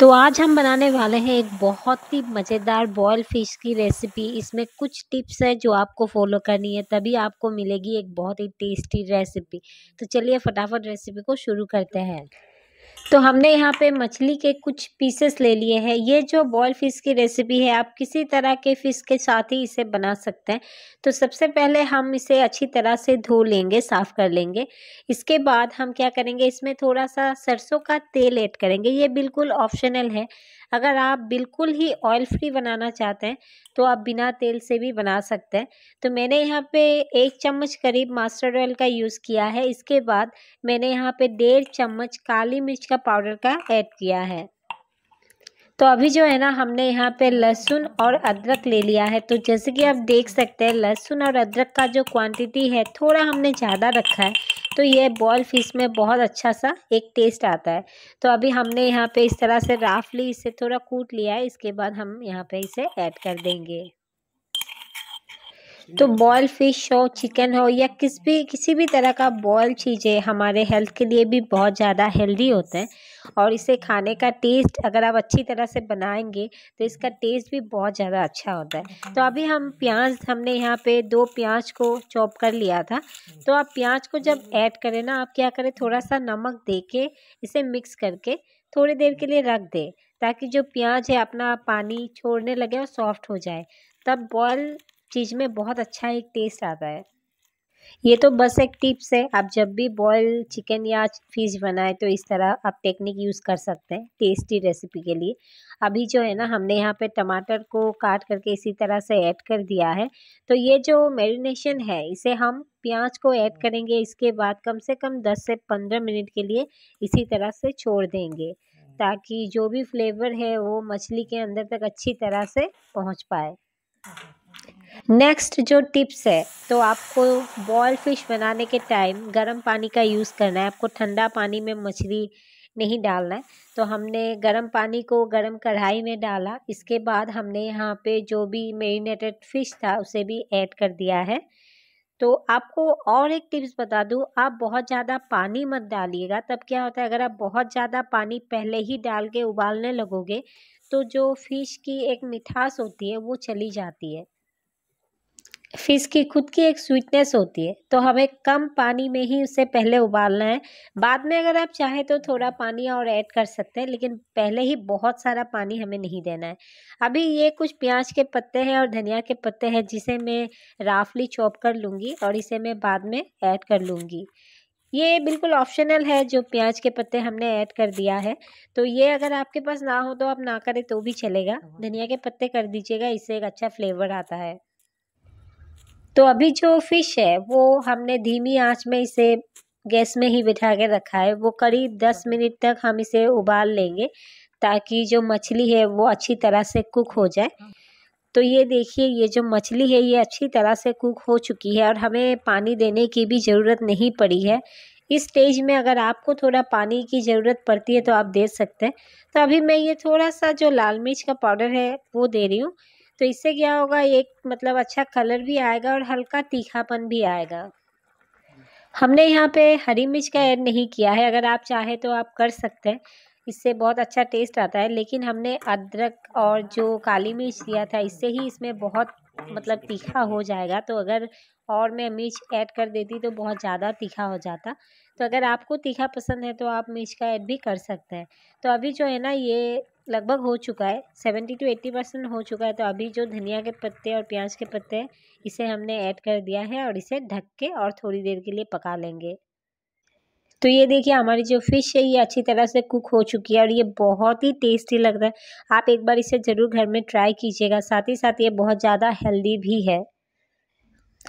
तो आज हम बनाने वाले हैं एक बहुत ही मज़ेदार बॉयल फिश की रेसिपी इसमें कुछ टिप्स हैं जो आपको फॉलो करनी है तभी आपको मिलेगी एक बहुत ही टेस्टी रेसिपी तो चलिए फटाफट रेसिपी को शुरू करते हैं तो हमने यहाँ पे मछली के कुछ पीसेस ले लिए हैं ये जो बॉयल फिश की रेसिपी है आप किसी तरह के फ़िश के साथ ही इसे बना सकते हैं तो सबसे पहले हम इसे अच्छी तरह से धो लेंगे साफ़ कर लेंगे इसके बाद हम क्या करेंगे इसमें थोड़ा सा सरसों का तेल ऐड करेंगे ये बिल्कुल ऑप्शनल है अगर आप बिल्कुल ही ऑयल फ्री बनाना चाहते हैं तो आप बिना तेल से भी बना सकते हैं तो मैंने यहाँ पे एक चम्मच करीब मास्टर्ड ऑयल का यूज़ किया है इसके बाद मैंने यहाँ पे डेढ़ चम्मच काली मिर्च का पाउडर का ऐड किया है तो अभी जो है ना हमने यहाँ पे लहसुन और अदरक ले लिया है तो जैसे कि आप देख सकते हैं लहसुन और अदरक का जो क्वांटिटी है थोड़ा हमने ज़्यादा रखा है तो ये बॉयल फिश में बहुत अच्छा सा एक टेस्ट आता है तो अभी हमने यहाँ पे इस तरह से राफली इसे थोड़ा कूट लिया है इसके बाद हम यहाँ पे इसे ऐड कर देंगे तो बॉयल फिश हो चिकन हो या किस भी किसी भी तरह का बॉयल चीज़ें हमारे हेल्थ के लिए भी बहुत ज़्यादा हेल्दी होता है और इसे खाने का टेस्ट अगर आप अच्छी तरह से बनाएंगे तो इसका टेस्ट भी बहुत ज़्यादा अच्छा होता है तो अभी हम प्याज हमने यहाँ पे दो प्याज को चॉप कर लिया था hmm. तो आप प्याज को जब ऐड करें ना आप क्या करें थोड़ा सा नमक दे के इसे मिक्स करके थोड़ी देर के लिए रख दें ताकि जो प्याज है अपना पानी छोड़ने लगे और सॉफ्ट हो जाए तब बॉयल चीज़ में बहुत अच्छा एक टेस्ट आता है ये तो बस एक टिप्स है आप जब भी बॉयल चिकन या फिश बनाए तो इस तरह आप टेक्निक यूज़ कर सकते हैं टेस्टी रेसिपी के लिए अभी जो है ना हमने यहाँ पे टमाटर को काट करके इसी तरह से ऐड कर दिया है तो ये जो मैरिनेशन है इसे हम प्याज को ऐड करेंगे इसके बाद कम से कम दस से पंद्रह मिनट के लिए इसी तरह से छोड़ देंगे ताकि जो भी फ्लेवर है वो मछली के अंदर तक अच्छी तरह से पहुँच पाए नेक्स्ट जो टिप्स है तो आपको बॉयल फिश बनाने के टाइम गर्म पानी का यूज़ करना है आपको ठंडा पानी में मछली नहीं डालना है तो हमने गर्म पानी को गर्म कढ़ाई में डाला इसके बाद हमने यहाँ पे जो भी मेरीनेटेड फ़िश था उसे भी ऐड कर दिया है तो आपको और एक टिप्स बता दूँ आप बहुत ज़्यादा पानी मत डालिएगा तब क्या होता है अगर आप बहुत ज़्यादा पानी पहले ही डाल के उबालने लगोगे तो जो फ़िश की एक मिठास होती है वो चली जाती है फ़िश की खुद की एक स्वीटनेस होती है तो हमें कम पानी में ही उसे पहले उबालना है बाद में अगर आप चाहें तो थोड़ा पानी और ऐड कर सकते हैं लेकिन पहले ही बहुत सारा पानी हमें नहीं देना है अभी ये कुछ प्याज के पत्ते हैं और धनिया के पत्ते हैं जिसे मैं राफली चॉप कर लूँगी और इसे मैं बाद में ऐड कर लूँगी ये बिल्कुल ऑप्शनल है जो प्याज के पत्ते हमने ऐड कर दिया है तो ये अगर आपके पास ना हो तो आप ना करें तो भी चलेगा हाँ। धनिया के पत्ते कर दीजिएगा इससे एक अच्छा फ्लेवर आता है तो अभी जो फिश है वो हमने धीमी आंच में इसे गैस में ही बिठा के रखा है वो करीब दस हाँ। मिनट तक हम इसे उबाल लेंगे ताकि जो मछली है वो अच्छी तरह से कुक हो जाए हाँ। तो ये देखिए ये जो मछली है ये अच्छी तरह से कुक हो चुकी है और हमें पानी देने की भी ज़रूरत नहीं पड़ी है इस स्टेज में अगर आपको थोड़ा पानी की ज़रूरत पड़ती है तो आप दे सकते हैं तो अभी मैं ये थोड़ा सा जो लाल मिर्च का पाउडर है वो दे रही हूँ तो इससे क्या होगा एक मतलब अच्छा कलर भी आएगा और हल्का तीखापन भी आएगा हमने यहाँ पे हरी मिर्च का ऐड नहीं किया है अगर आप चाहे तो आप कर सकते हैं इससे बहुत अच्छा टेस्ट आता है लेकिन हमने अदरक और जो काली मिर्च दिया था इससे ही इसमें बहुत मतलब तीखा हो जाएगा तो अगर और मैं मिर्च ऐड कर देती तो बहुत ज़्यादा तीखा हो जाता तो अगर आपको तीखा पसंद है तो आप मिर्च का ऐड भी कर सकते हैं तो अभी जो है ना ये लगभग हो चुका है सेवेंटी टू एट्टी परसेंट हो चुका है तो अभी जो धनिया के पत्ते और प्याज के पत्ते हैं इसे हमने ऐड कर दिया है और इसे ढक के और थोड़ी देर के लिए पका लेंगे तो ये देखिए हमारी जो फ़िश है ये अच्छी तरह से कुक हो चुकी है और ये बहुत ही टेस्टी लग रहा है आप एक बार इसे ज़रूर घर में ट्राई कीजिएगा साथ ही साथ ये बहुत ज़्यादा हेल्दी भी है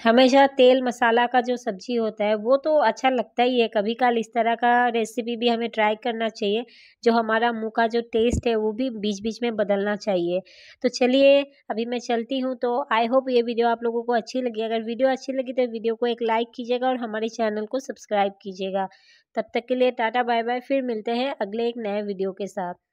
हमेशा तेल मसाला का जो सब्जी होता है वो तो अच्छा लगता ही है कभी काल इस तरह का रेसिपी भी हमें ट्राई करना चाहिए जो हमारा मुंह का जो टेस्ट है वो भी बीच बीच में बदलना चाहिए तो चलिए अभी मैं चलती हूँ तो आई होप ये वीडियो आप लोगों को अच्छी लगी अगर वीडियो अच्छी लगी तो वीडियो को एक लाइक कीजिएगा और हमारे चैनल को सब्सक्राइब कीजिएगा तब तक के लिए टाटा बाय बाय फिर मिलते हैं अगले एक नए वीडियो के साथ